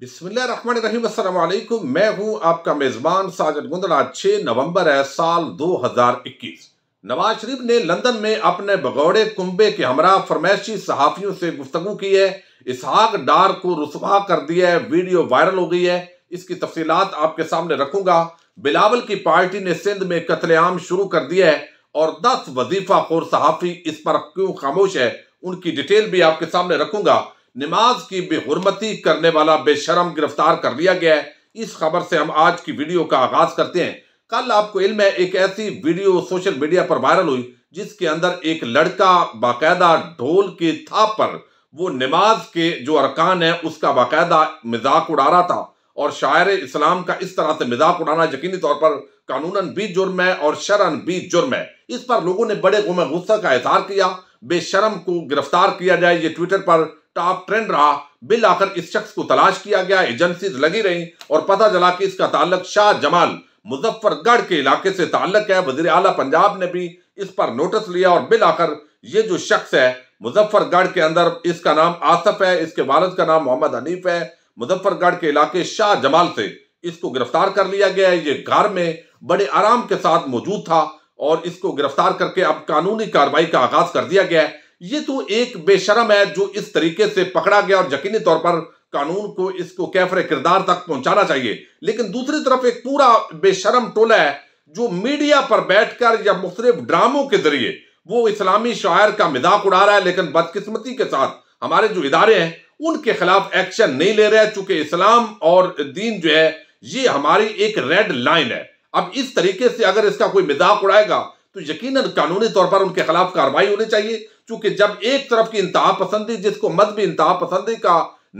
बिस्मिल्लाम मैं हूं आपका मेज़बान साजद गुंदला आज छः नवंबर है साल 2021 नवाज शरीफ ने लंदन में अपने भगौड़े कुंबे के हमरा फरमैशी सहाफ़ियों से गुफ्तु की है इसहाक डार को रसवा कर दिया है वीडियो वायरल हो गई है इसकी तफसीत आपके सामने रखूंगा बिलावल की पार्टी ने सिंध में कत्लेआम शुरू कर दिया है और दस वजीफा खोर सहाफ़ी इस पर क्यों खामोश है उनकी डिटेल भी आपके सामने रखूंगा नमाज की बेहरमती करने वाला बेशरम गिरफ्तार कर लिया गया है इस खबर से हम आज की वीडियो का आगाज करते हैं कल आपको इल्म है एक ऐसी वीडियो सोशल मीडिया पर वायरल हुई जिसके अंदर एक लड़का बाकायदा ढोल के थाप पर वो नमाज के जो अरकान है उसका बाकायदा मजाक उड़ा रहा था और शायर इस्लाम का इस तरह से मजाक उड़ाना यकीनी तौर पर कानूनन भी जुर्म है और शरण भी जुर्म है इस पर लोगों ने बड़े गुम गुस्सा का इजहार किया बेशरम को गिरफ्तार किया जाए ये ट्विटर पर टॉप ट्रेंड रहा बिल आकर इस शख्स को तलाश किया गया एजेंसी लगी रही और पता चला कि इसका ताल्लक शाह जमाल मुजफ्फरगढ़ के इलाके से ताल्लक है वजीर अला पंजाब ने भी इस पर नोटिस लिया और बिल आकर ये जो शख्स है मुजफ्फरगढ़ के अंदर इसका नाम आसफ है इसके वालद का नाम मोहम्मद हनीफ है मुजफ्फरगढ़ के इलाके शाह जमाल से इसको गिरफ्तार कर लिया गया है ये घर में बड़े आराम के साथ मौजूद था और इसको गिरफ्तार करके अब कानूनी कार्रवाई का आगाज कर दिया गया है ये तो एक बेशरम है जो इस तरीके से पकड़ा गया और यकीनी तौर पर कानून को इसको कैफरे किरदार तक पहुंचाना चाहिए लेकिन दूसरी तरफ एक पूरा बेशरम टोला है जो मीडिया पर बैठकर या मुख्तलिफ ड्रामों के जरिए वो इस्लामी शायर का मिजाक उड़ा रहा है लेकिन बदकिस्मती के साथ हमारे जो इदारे हैं उनके खिलाफ एक्शन नहीं ले रहे चूंकि इस्लाम और दीन जो है ये हमारी एक रेड लाइन है अब इस तरीके से अगर इसका कोई मिजाक उड़ाएगा तो यकीनन कानूनी तौर पर उनके खिलाफ कार्रवाई होनी चाहिए क्योंकि जब एक तरफ की इंतहा पसंदी जिसको मजहबी इंतहा पसंदी का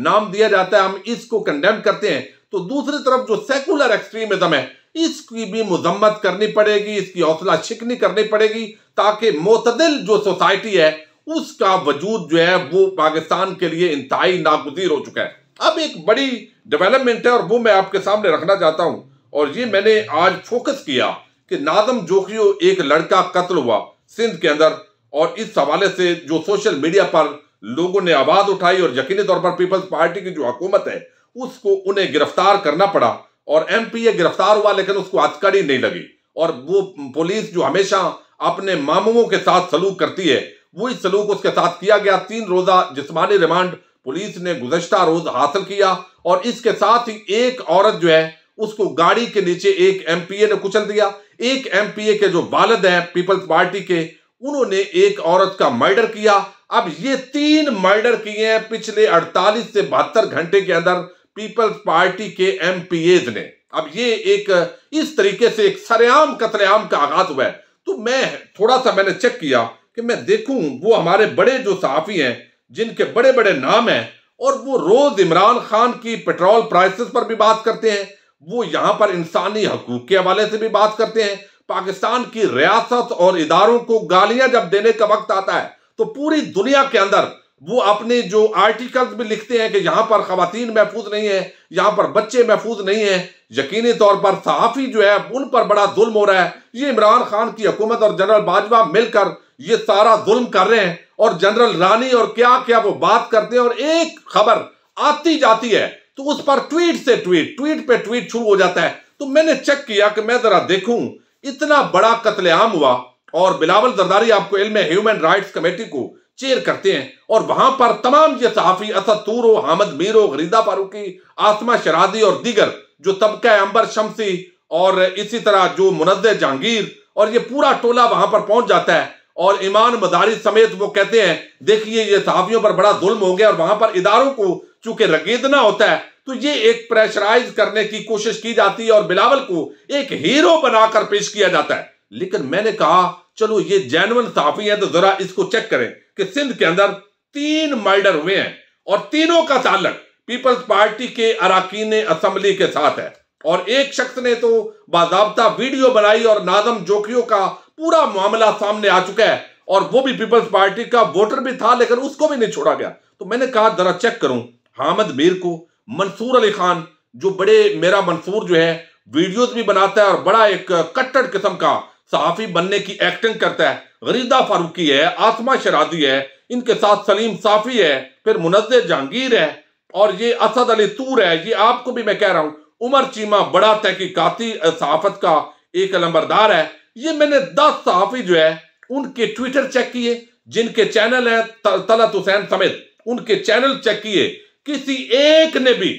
नाम दिया जाता है हम इसको कंडेम करते हैं तो दूसरी तरफ जो सेकुलर एक्सट्रीमिज्म है इसकी भी मजम्मत करनी पड़ेगी इसकी हौसला छिकनी करनी पड़ेगी ताकि मतदिल जो सोसाइटी है उसका वजूद जो है वो पाकिस्तान के लिए इंतहाई नागुजीर हो चुका है अब एक बड़ी डेवलपमेंट है और वो मैं आपके सामने रखना चाहता हूं और ये मैंने आज फोकस किया कि नादम जोखियो एक लड़का कत्ल हुआ सिंध के अंदर और इस हवाले से जो सोशल मीडिया पर लोगों ने आवाज उठाई और यकीनी तौर पर पीपल्स पार्टी की जो हुकूमत है उसको उन्हें गिरफ्तार करना पड़ा और एम पी गिरफ्तार हुआ लेकिन उसको अचकड़ी नहीं लगी और वो पुलिस जो हमेशा अपने मामुओं के साथ सलूक करती है वही सलूक उसके साथ किया गया तीन रोजा जिसमानी रिमांड पुलिस ने गुजश्ता रोज हासिल किया और इसके साथ ही एक औरत जो है उसको गाड़ी के नीचे एक एमपीए ने कुचल दिया एक एमपीए के जो वालद हैं पीपल्स पार्टी के उन्होंने एक औरत का मर्डर किया अब ये तीन मर्डर किए हैं पिछले 48 से बहत्तर घंटे के अंदर पीपल्स पार्टी के एम ने अब ये एक इस तरीके से एक सरेआम कतलेआम का आगाज हुआ है तो मैं थोड़ा सा मैंने चेक किया कि मैं देखूं वो हमारे बड़े जो सहाफ़ी हैं जिनके बड़े बड़े नाम हैं और वो रोज इमरान खान की पेट्रोल प्राइसेस पर भी बात करते हैं वो यहां पर इंसानी हकूक के हवाले से भी बात करते हैं पाकिस्तान की रियासत और इदारों को गालियां जब देने का वक्त आता है तो पूरी दुनिया के अंदर वो अपने जो आर्टिकल्स भी लिखते हैं कि यहां पर खातन महफूज नहीं है यहाँ पर बच्चे महफूज नहीं है यकीनी तौर पर सहाफ़ी जो है उन पर बड़ा जुल्म हो रहा है ये इमरान खान की हुकूमत और जनरल बाजवा मिलकर ये सारा जुल्म कर रहे हैं और जनरल रानी और क्या क्या वो बात करते हैं और एक खबर आती जाती है तो उस पर ट्वीट से ट्वीट ट्वीट पे ट्वीट शुरू हो जाता है तो मैंने चेक किया कि मैं जरा देखूं इतना बड़ा कत्लेआम हुआ और बिलावल जरदारी आपको इल्म ह्यूमन राइट्स कमेटी को चेयर करते हैं और वहां पर तमाम ये सहाफ़ी असद तूरो हामद मीरो गरीदा फारूकी आसमा शरादी और दीगर जो तबका अंबर शमसी और इसी तरह जो मुनद जहांगीर और ये पूरा टोला वहां पर पहुंच जाता है और ईमान मदारी समेत वो कहते हैं देखिए ये सहाफ़ियों पर बड़ा जुल्म हो गया और वहां पर इदारों को चूंकि रगीदना होता है तो ये एक प्रेशराइज करने की कोशिश की जाती है और बिलावल को एक हीरो बनाकर पेश किया जाता है लेकिन मैंने कहा चलो ये जैनवन साफी है तो जरा इसको चेक करें कि सिंध के अंदर तीन मर्डर हुए हैं और तीनों का चालक पीपल्स पार्टी के अराकीन असम्बली के साथ है और एक शख्स ने तो बाबा वीडियो बनाई और नाजम जोखियों का पूरा मामला सामने आ चुका है और वो भी पीपल्स पार्टी का वोटर भी था लेकिन उसको भी नहीं छोड़ा गया तो मैंने कहा जरा चेक करूं हामद मीर को मंसूर अली खान जो बड़े मेरा मंसूर जो है वीडियोस भी बनाता है और बड़ा एक कट्टर किस्म का सहाफ़ी बनने की एक्टिंग करता है गरीदा फारूकी है आसमा शराजी है इनके साथ सलीम साफ़ी है फिर मुनजर जहांगीर है और ये असद अली तूर है ये आपको भी मैं कह रहा हूँ उमर चीमा बड़ा तहकीकती सहाफत का एक अलम्बरदार है ये मैंने दस सहाफ़ी जो है उनके ट्विटर चेक किए जिनके चैनल है तलत हुसैन समेत उनके चैनल चेक किए किसी एक ने भी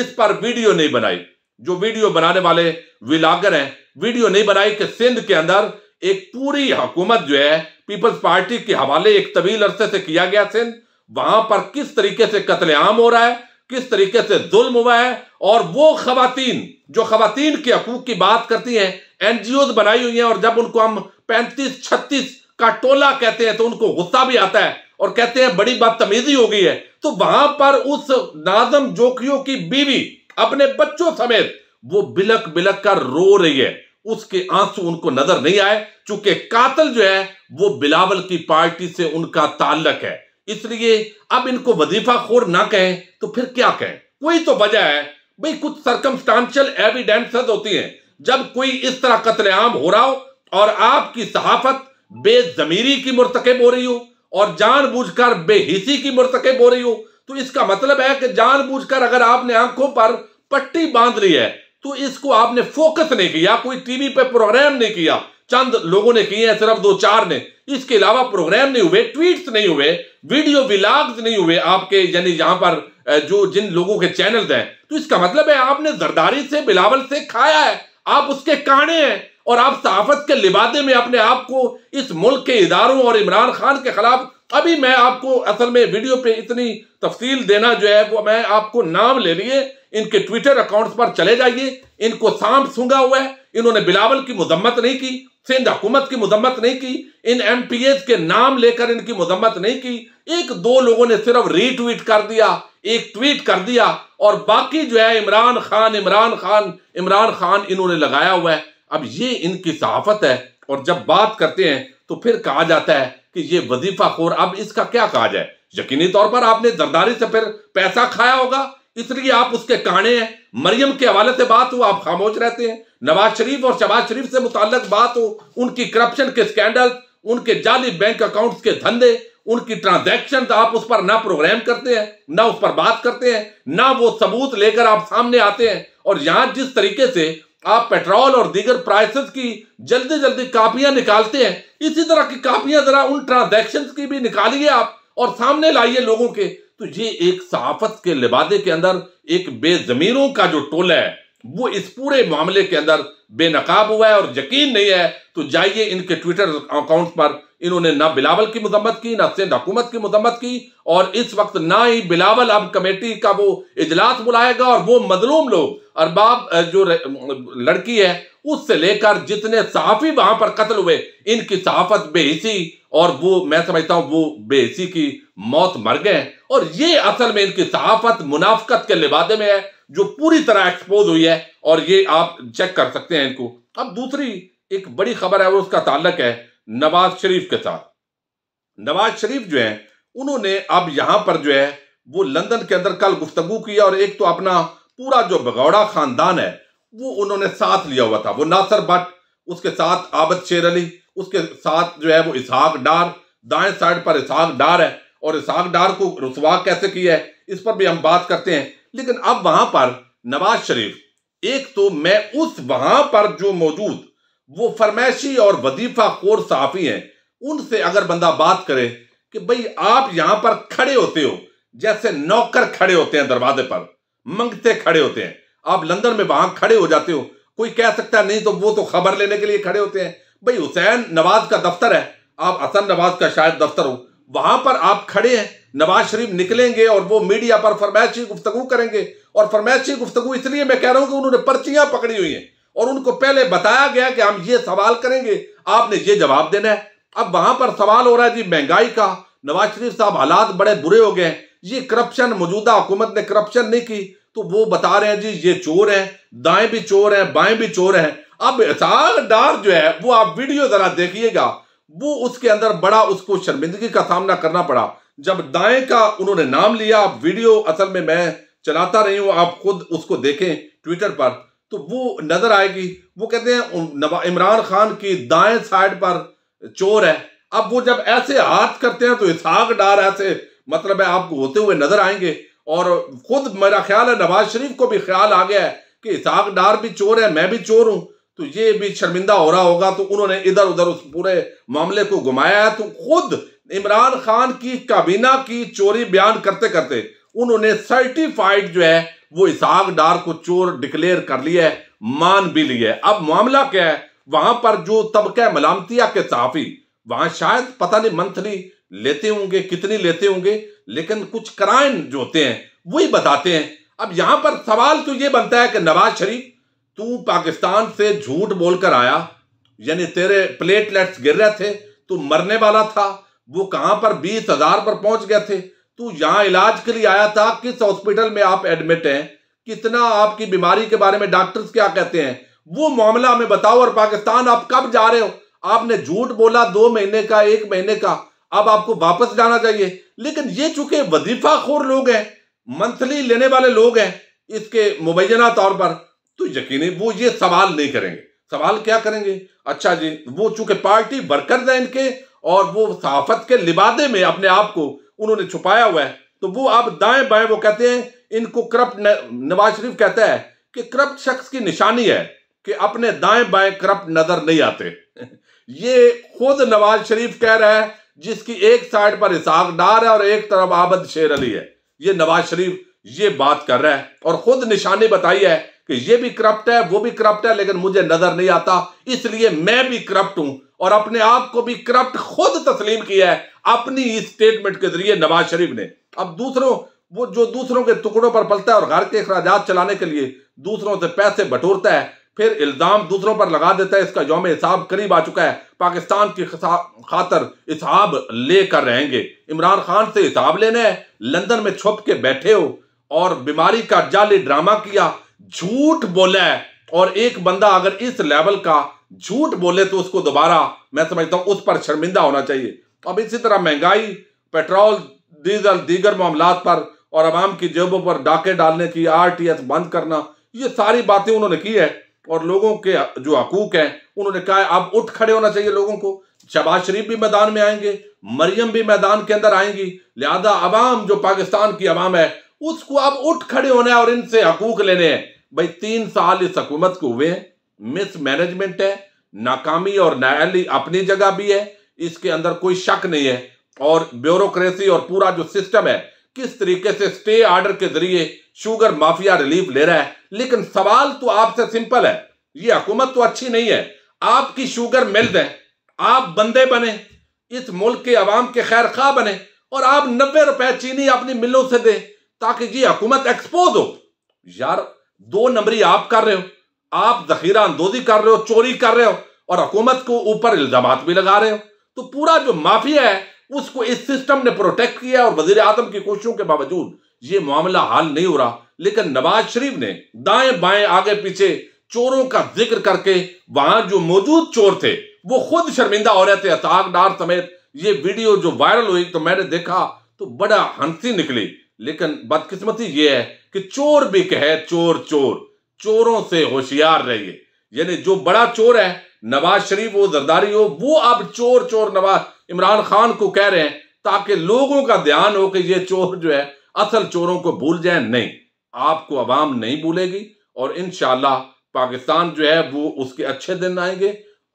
इस पर वीडियो नहीं बनाई जो वीडियो बनाने वाले विलागर हैं वीडियो नहीं बनाई कि सिंध के अंदर एक पूरी हुकूमत जो है पीपल्स पार्टी के हवाले एक तवील अरसे से किया गया सिंध वहां पर किस तरीके से कतलेआम हो रहा है किस तरीके से जुल्म हुआ है और वो खातन जो खातन के हकूक की बात करती हैं एनजीओ बनाई हुई हैं और जब उनको हम पैंतीस छत्तीस का टोला कहते हैं तो उनको गुस्सा भी आता है और कहते हैं बड़ी बदतमीजी हो गई है तो वहां पर उस नाजम जोखियों की बीवी अपने बच्चों समेत वो बिलक बिलक कर रो रही है उसके आंसू उनको नजर नहीं आए चूंकि कातल जो है वो बिलावल की पार्टी से उनका ताल्लक है इसलिए अब इनको वजीफा खोर ना कहें तो फिर क्या कहें कोई तो वजह है भाई कुछ सरकमस्टांशल एविडेंस होती हैं जब कोई इस तरह कतलेआम हो रहा हो और आपकी सहाफत बेजमीरी की मुरतकब हो रही हो और जानबूझकर बेहिसी की मुरतके हो रही हो तो इसका मतलब है कि जानबूझकर अगर आपने आंखों पर पट्टी बांध ली है तो इसको आपने फोकस नहीं किया कोई टीवी पे प्रोग्राम नहीं किया चंद लोगों ने किए हैं सिर्फ दो चार ने इसके अलावा प्रोग्राम नहीं हुए ट्वीट्स नहीं हुए वीडियो विलाग्स नहीं हुए आपके यानी यहां पर जो जिन लोगों के चैनल हैं तो इसका मतलब है आपने जरदारी से बिलावल से खाया है आप उसके काने हैं और आप सहाफत के लिबादे में अपने आप को इस मुल्क के इदारों और इमरान खान के खिलाफ अभी मैं आपको असल में वीडियो पे इतनी तफसील देना जो है वो मैं आपको नाम ले लिए इनके ट्विटर अकाउंट्स पर चले जाइए इनको सांप सूंगा हुआ है इन्होंने बिलावल की मजम्मत नहीं की सिंध हुकूमत की मजम्मत नहीं की इन एम के नाम लेकर इनकी मजम्मत नहीं की एक दो लोगों ने सिर्फ रीट्वीट कर दिया एक ट्वीट कर दिया और बाकी जो है इमरान खान इमरान खान इमरान खान इन्होंने लगाया हुआ है अब ये इनकी सहाफत है और जब बात करते हैं तो फिर कहा जाता है कि ये वजीफा खोर अब इसका क्या कहा जाए यकीनी तौर पर आपने जरदारी से फिर पैसा खाया होगा इसलिए आप उसके काने हैं मरियम के हवाले से बात हो आप खामोश रहते हैं नवाज शरीफ और शबाज शरीफ से मुतक बात हो उनकी करप्शन के स्कैंडल उनके जाली बैंक अकाउंट्स के धंधे उनकी ट्रांजेक्शन आप उस पर ना प्रोग्राम करते हैं ना उस पर बात करते हैं ना वो सबूत लेकर आप सामने आते हैं और यहां जिस तरीके से आप पेट्रोल और दीगर प्राइसेस की जल्दी जल्दी कापियां निकालते हैं इसी तरह की कापियां जरा उन ट्रांजेक्शन की भी निकालिए आप और सामने लाइए लोगों के तो ये एक सहाफत के लिबादे के अंदर एक बेजमीरों का जो टोला है वो इस पूरे मामले के अंदर बेनकाब हुआ है और यकीन नहीं है तो जाइए इनके ट्विटर अकाउंट पर इन्होंने ना बिलावल की मजम्मत की ना सिंध हुकूमत की मजम्मत की और इस वक्त ना ही बिलावल अब कमेटी का वो इजलास बुलाएगा और वो मजलूम लोग अरबाब जो लड़की है उससे लेकर जितने सहाफ़ी वहां पर कत्ल हुए इनकी सहाफत बेहसी और वो मैं समझता हूं वो बेहसी की मौत मर गए और ये असल में इनकी सहाफत मुनाफ्त के लिबादे में है जो पूरी तरह एक्सपोज हुई है और ये आप चेक कर सकते हैं इनको अब दूसरी एक बड़ी खबर है और उसका ताल्लक है नवाज शरीफ के साथ नवाज शरीफ जो है उन्होंने अब यहां पर जो है वो लंदन के अंदर कल गुफ्तगु की और एक तो अपना पूरा जो भगौड़ा खानदान है वो उन्होंने साथ लिया हुआ था वो नासर भट्ट उसके साथ आबद शेर अली उसके साथ जो है वो इसहाक डार दाएं साइड पर इसहाक डार है और इसहाक डार को रसवा कैसे किया है इस पर भी हम बात करते हैं लेकिन अब वहां पर नवाज शरीफ एक तो मैं उस वहां पर जो मौजूद वो फरमाइशी और वजीफा कोर साफी हैं उनसे अगर बंदा बात करे कि भाई आप यहां पर खड़े होते हो जैसे नौकर खड़े होते हैं दरवाजे पर मंगते खड़े होते हैं आप लंदन में वहां खड़े हो जाते हो कोई कह सकता है नहीं तो वो तो खबर लेने के लिए खड़े होते हैं भाई हुसैन नवाज का दफ्तर है आप असन नवाज का शायद दफ्तर हो वहां पर आप खड़े हैं नवाज शरीफ निकलेंगे और वो मीडिया पर फरमाइशी गुफ्तगु करेंगे और फरमाइशी गुफ्तगु इसलिए मैं कह रहा हूं कि उन्होंने पर्चियां पकड़ी हुई हैं और उनको पहले बताया गया कि हम ये सवाल करेंगे आपने ये जवाब देना है अब वहां पर सवाल हो रहा है जी महंगाई का नवाज शरीफ साहब हालात बड़े बुरे हो गए ये करप्शन मौजूदा हुकूमत ने करप्शन नहीं की तो वो बता रहे हैं जी ये चोर है दाएं भी चोर है बाएं भी चोर हैं अब डार जो है वो आप वीडियो जरा देखिएगा वो उसके अंदर बड़ा उसको शर्मिंदगी का सामना करना पड़ा जब दाएं का उन्होंने नाम लिया आप वीडियो असल में मैं चलाता रही हूं आप खुद उसको देखें ट्विटर पर तो वो नजर आएगी वो कहते हैं इमरान खान की दाएं साइड पर चोर है अब वो जब ऐसे हाथ करते हैं तो इसहाक डार ऐसे मतलब है आपको होते हुए नजर आएंगे और खुद मेरा ख्याल है नवाज शरीफ को भी ख्याल आ गया है कि इसहाक डार भी चोर है मैं भी चोर हूं तो ये भी शर्मिंदा हो रहा होगा तो उन्होंने इधर उधर उस पूरे मामले को घुमाया है तो खुद इमरान खान की काबीना की चोरी बयान करते करते उन्होंने सर्टिफाइड जो है वो इसहाक डार को चोर डिक्लेयर कर लिया है मान भी लिया है अब मामला क्या है वहां पर जो तबका मलामतिया के साफी वहां शायद पता नहीं मंथली लेते होंगे कितनी लेते होंगे लेकिन कुछ क्राइम जो होते हैं वही बताते हैं अब यहां पर सवाल तो ये बनता है कि नवाज शरीफ तू पाकिस्तान से झूठ बोलकर आया यानी तेरे प्लेटलेट्स गिर रहे थे तू मरने वाला था वो कहां पर बीस हजार पर पहुंच गए थे तू यहां इलाज के लिए आया था किस हॉस्पिटल में आप एडमिट हैं कितना आपकी बीमारी के बारे में डॉक्टर्स क्या कहते हैं वो मामला हमें बताओ और पाकिस्तान आप कब जा रहे हो आपने झूठ बोला दो महीने का एक महीने का अब आपको वापस जाना चाहिए लेकिन ये चूंकि वजीफा खोर लोग हैं मंथली लेने वाले लोग हैं इसके मुबैना तौर पर तो यकीन वो ये सवाल नहीं करेंगे सवाल क्या करेंगे अच्छा जी वो चूंकि पार्टी वर्कर्स हैं इनके और वो सहाफत के लिबादे में अपने आप को उन्होंने छुपाया हुआ है तो वो आप दाएं बाएं वो कहते हैं इनको करप्ट नवाज शरीफ कहता है कि करप्ट शख्स की निशानी है कि अपने दाएं बाएं करप्ट नजर नहीं आते ये खुद नवाज शरीफ कह रहा है जिसकी एक साइड पर इसाक डार है और एक तरफ आबद शेर अली है ये नवाज शरीफ ये बात कर रहा है और खुद निशानी बताई है कि ये भी करप्ट है वो भी करप्ट है लेकिन मुझे नजर नहीं आता इसलिए मैं भी करप्ट हूं और अपने आप को भी करप्ट खुद तस्लीम किया है अपनी स्टेटमेंट के जरिए नवाज शरीफ ने अब दूसरों वो जो दूसरों के टुकड़ों पर पलता है और घर के अखराज चलाने के लिए दूसरों से पैसे बटोरता है फिर इल्ज़ाम दूसरों पर लगा देता है इसका योम हिसाब करीब आ चुका है पाकिस्तान की खातर हिसाब लेकर रहेंगे इमरान खान से हिसाब लेने है लंदन में छुप के बैठे हो और बीमारी का जाली ड्रामा किया झूठ बोला है और एक बंदा अगर इस लेवल का झूठ बोले तो उसको दोबारा मैं समझता हूं उस पर शर्मिंदा होना चाहिए अब इसी तरह महंगाई पेट्रोल डीजल दीगर मामला पर और आवाम की जेबों पर डाके डालने की आर टी एस बंद करना ये सारी बातें उन्होंने की है और लोगों के जो हकूक हैं उन्होंने कहा है अब उठ खड़े होना चाहिए लोगों को शबाज शरीफ भी मैदान में आएंगे मरियम भी मैदान के अंदर आएंगी लिहाजा अवाम जो पाकिस्तान की अवाम है उसको अब उठ खड़े होने और इनसे हकूक लेने हैं भाई तीन साल इस हकूमत को हुए हैं मिसमैनेजमेंट है नाकामी और न्यायालय अपनी जगह भी है इसके अंदर कोई शक नहीं है और ब्यूरोक्रेसी और पूरा जो सिस्टम है किस तरीके से स्टे ऑर्डर के जरिए शुगर माफिया रिलीफ ले रहा है लेकिन सवाल तो आपसे सिंपल है ये हुकूमत तो अच्छी नहीं है आपकी शुगर मिल दें आप बंदे बने इस मुल्क के अवाम के खैर खा बने और आप नब्बे रुपए चीनी अपनी मिलों से दें ताकि ये हुकूमत एक्सपोज हो यार दो नंबरी आप कर रहे हो आप जखीरा अंदोजी कर रहे हो चोरी कर रहे हो और हुकूमत को ऊपर इल्जाम भी लगा रहे हो तो पूरा जो माफिया है उसको इस सिस्टम ने प्रोटेक्ट किया और वजीर आजम की कोशिशों के बावजूद ये मामला हाल नहीं हो रहा लेकिन नवाज शरीफ ने दाएं बाएं आगे पीछे चोरों का जिक्र करके वहां जो मौजूद चोर थे वो खुद शर्मिंदा हो रहे थे डार समेत ये वीडियो जो वायरल हुई तो मैंने देखा तो बड़ा हंसी निकली लेकिन बदकिस्मती ये है कि चोर भी कहे चोर चोर चोरों से होशियार रहिए यानी जो बड़ा चोर है नवाज शरीफ हो जरदारी हो वो अब चोर चोर नवाज इमरान खान को कह रहे हैं ताकि लोगों का ध्यान हो कि ये चोर जो है असल चोरों को भूल जाए नहीं आपको अवाम नहीं भूलेगी और इन पाकिस्तान जो है वो उसके अच्छे दिन आएंगे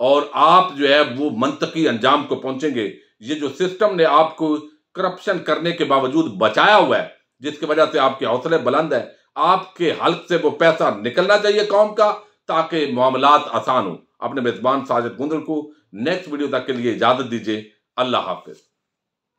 और आप जो है वो मंतकी अंजाम को पहुंचेंगे ये जो सिस्टम ने आपको करप्शन करने के बावजूद बचाया हुआ है जिसकी वजह से आपके हौसले बुलंद है आपके हल्क से वो पैसा निकलना चाहिए कौम का ताकि मामला आसान हो अपने मेजबान साजिद गुंदर को नेक्स्ट वीडियो तक के लिए इजाजत दीजिए अल्लाह हाफिज़